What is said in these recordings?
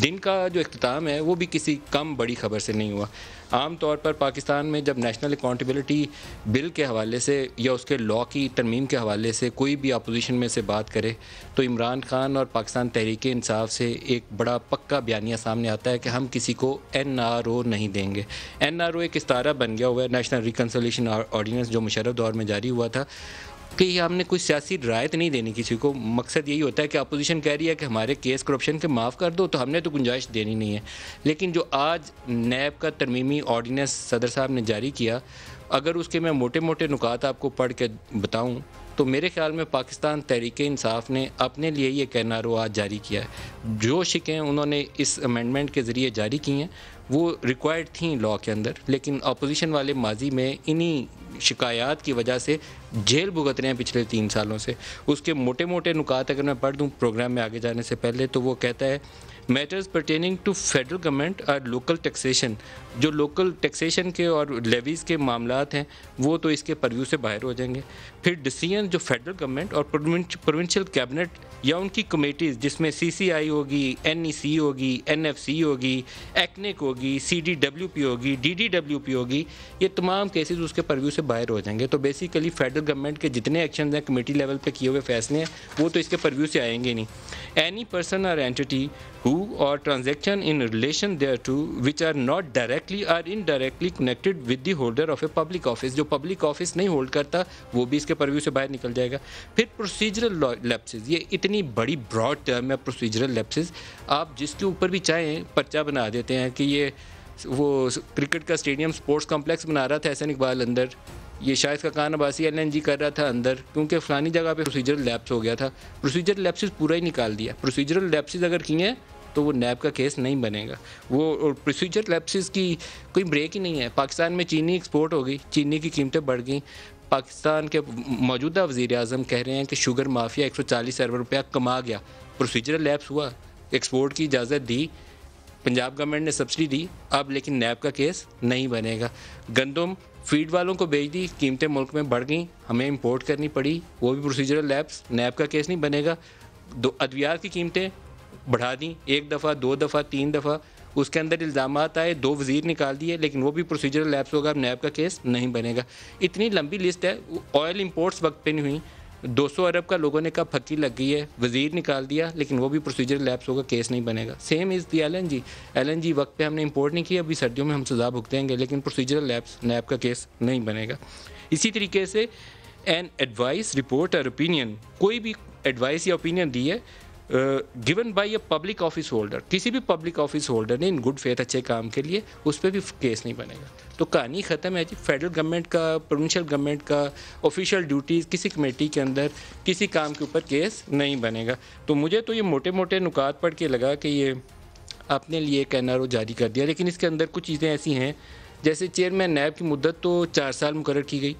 दिन का जो अख्ताम है वो भी किसी कम बड़ी खबर से नहीं हुआ आम तौर पर पाकिस्तान में जब नेशनल अकाउंटेबिलिटी बिल के हवाले से या उसके लॉ की तरमीम के हवाले से कोई भी अपोजिशन में से बात करे तो इमरान खान और पाकिस्तान तहरीक इंसाफ से एक बड़ा पक्का बयानिया सामने आता है कि हम किसी को एन आर ओ नहीं देंगे एन आर ओ एक तारा बन गया हुआ है नेशनल रिकन्सोलेशन ऑर्डीनेंस जो मुशरफ दौर में जारी हुआ था कि हमने कोई सियासी रायत नहीं देनी किसी को मकसद यही होता है कि अपोजिशन कह रही है कि हमारे केस करप्शन के माफ़ कर दो तो हमने तो गुंजाइश देनी नहीं है लेकिन जो आज नैब का तरमीमी ऑर्डीनेंस सदर साहब ने जारी किया अगर उसके मैं मोटे मोटे नुकात आपको पढ़ के बताऊँ तो मेरे ख्याल में पाकिस्तान तहरीक इंसाफ ने अपने लिए ये ओ आज जारी किया है जो शिकें उन्होंने इस अमेंडमेंट के ज़रिए जारी की हैं वो रिक्वायर्ड थी लॉ के अंदर लेकिन अपोजिशन वाले माजी में इन्हीं शिकायत की वजह से जेल भुगत रहे हैं पिछले तीन सालों से उसके मोटे मोटे नुकात अगर मैं पढ़ दूँ प्रोग्राम में आगे जाने से पहले तो वो कहता है matters pertaining to federal government और लोकल टैक्सेशन जो लोकल टैक्सेशन के और लेवीज़ के मामला हैं वो तो इसके परव्यू से बाहर हो जाएंगे फिर डिसीजन जो फेडरल गवर्नमेंट और प्रोविंशियल कैबिनेट या उनकी कमेटीज़ जिसमें सी सी आई होगी एन ई सी होगी एन एफ सी होगी एक्निक होगी होगी सी डी डब्ल्यू पी होगी डी डी डब्ल्यू पी होगी ये तमाम केसेज उसके परव्यू से बाहर हो जाएंगे तो बेसिकली फेडरल गवर्नमेंट के जितने एक्शन हैं कमेटी लेवल पर किए हुए फैसले हैं वो तो इसके परव्यू से आएंगे नहीं any person or entity who और transaction in relation thereto which are not directly or indirectly connected with the holder of a public office जो पब्लिक ऑफिस नहीं होल्ड करता वो भी इसके परव्यू से बाहर निकल जाएगा फिर प्रोसीजरल लैप्सेज ये इतनी बड़ी ब्रॉड टर्म है प्रोसीजरल लैप्सेज आप जिसके ऊपर भी चाहें पर्चा बना देते हैं कि ये वो क्रिकेट का स्टेडियम स्पोर्ट्स कॉम्प्लेक्स बना रहा था एहसन इकबाल अंदर ये शायद कान अबासी एल कर रहा था अंदर क्योंकि फ़लानी जगह पे प्रोसीजरल लैप्स हो गया था प्रोसीजरल लैप्सिस पूरा ही निकाल दिया प्रोसीजरल लैप्सिस अगर किए तो वो नैब का केस नहीं बनेगा वो प्रोसीजर लैप्सिस की कोई ब्रेक ही नहीं है पाकिस्तान में चीनी एक्सपोर्ट हो गई चीनी की कीमतें बढ़ गई पाकिस्तान के मौजूदा वजीर अजम कह रहे हैं कि शुगर माफिया एक सौ चालीस अरब रुपया कमा गया प्रोसीजर लैप्स हुआ एक्सपोर्ट की इजाज़त दी पंजाब गवर्नमेंट ने सब्सिडी दी अब लेकिन नैब का केस नहीं बनेगा गंदम फीड वालों को बेच दी कीमतें मुल्क में बढ़ गई हमें इंपोर्ट करनी पड़ी वो भी प्रोसीजरल लैब्स नैब का केस नहीं बनेगा दो अद्वियात की कीमतें बढ़ा दी एक दफ़ा दो दफ़ा तीन दफ़ा उसके अंदर इल्ज़ाम आए दो वजीर निकाल दिए लेकिन वो भी प्रोसीजरल लैब्स होगा अब नैब का केस नहीं बनेगा इतनी लंबी लिस्ट है ऑयल इम्पोर्ट्स वक्त पर नहीं हुई 200 अरब का लोगों ने कहा फकी लग गई है वजीर निकाल दिया लेकिन वो भी प्रोसीजर लैप्स होगा केस नहीं बनेगा same is the L N G L N G वक्त पर हमने इम्पोर्ट नहीं किया अभी सर्दियों में हम सजा भुगतेंगे लेकिन प्रोसीजर लैप्स नैब का केस नहीं बनेगा इसी तरीके से एन एडवाइस रिपोर्ट और ओपिनियन कोई भी एडवाइस या ओपिनियन दी है given by a public office holder किसी भी पब्लिक ऑफिस होल्डर ने इन गुड फेथ अच्छे काम के लिए उस पर भी केस नहीं बनेगा तो कहानी ख़त्म है जी फेडरल गवर्नमेंट का प्रोविंशियल गवर्नमेंट का ऑफिशियल ड्यूटी किसी कमेटी के अंदर किसी काम के ऊपर केस नहीं बनेगा तो मुझे तो ये मोटे मोटे नुकात पढ़ के लगा कि ये अपने लिए एक एन जारी कर दिया लेकिन इसके अंदर कुछ चीज़ें ऐसी हैं जैसे चेयरमैन नैब की मुद्दत तो चार साल मुकर की गई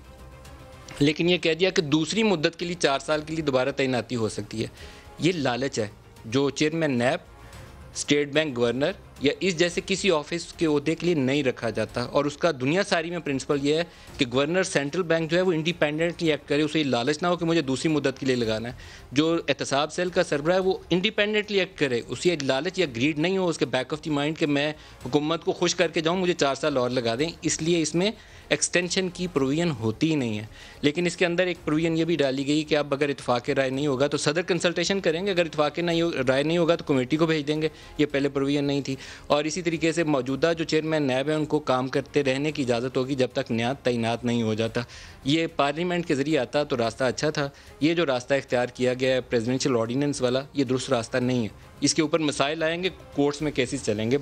लेकिन ये कह दिया कि दूसरी मुद्दत के लिए चार साल के लिए दोबारा तैनाती हो सकती है ये लालच है जो chairman NAB State Bank governor या इस जैसे किसी ऑफिस के अहदे के लिए नहीं रखा जाता और उसका दुनिया सारी में प्रिंसिपल ये है कि गवर्नर सेंट्रल बैंक जो है वो इंडिपेंडेंटली एक्ट करे उसे लालच ना हो कि मुझे दूसरी मुद्दत के लिए लगाना है जो एहतसाब सेल का सरबरा है वो इंडिपेंडेंटली एक्ट करे उसे लालच या ग्रीड नहीं हो उसके बैक ऑफ दी माइंड कि मैं हुकूमत को खुश करके जाऊँ मुझे चार साल और लगा दें इसलिए इसमें एक्सटेंशन की प्रोविज़न होती ही नहीं है लेकिन इसके अंदर एक प्रोविज़न ये भी डाली गई कि अब अगर इतफाक़ राय नहीं होगा तो सदर कंसल्टेशन करेंगे अगर इतफाक़ नहीं राय नहीं होगा तो कमेटी को भेज देंगे ये पहले प्रोविज़न नहीं थी और इसी तरीके से मौजूदा जो चेयरमैन नैब हैं उनको काम करते रहने की इजाज़त होगी जब तक नया तैनात नहीं हो जाता ये पार्लियामेंट के ज़रिए आता तो रास्ता अच्छा था ये जो रास्ता इख्तियार किया गया है प्रेजिडेंशियल ऑर्डीनेंस वाला ये दुरुस्त रास्ता नहीं है इसके ऊपर मसाइल आएंगे कोर्ट्स में केसेस चलेंगे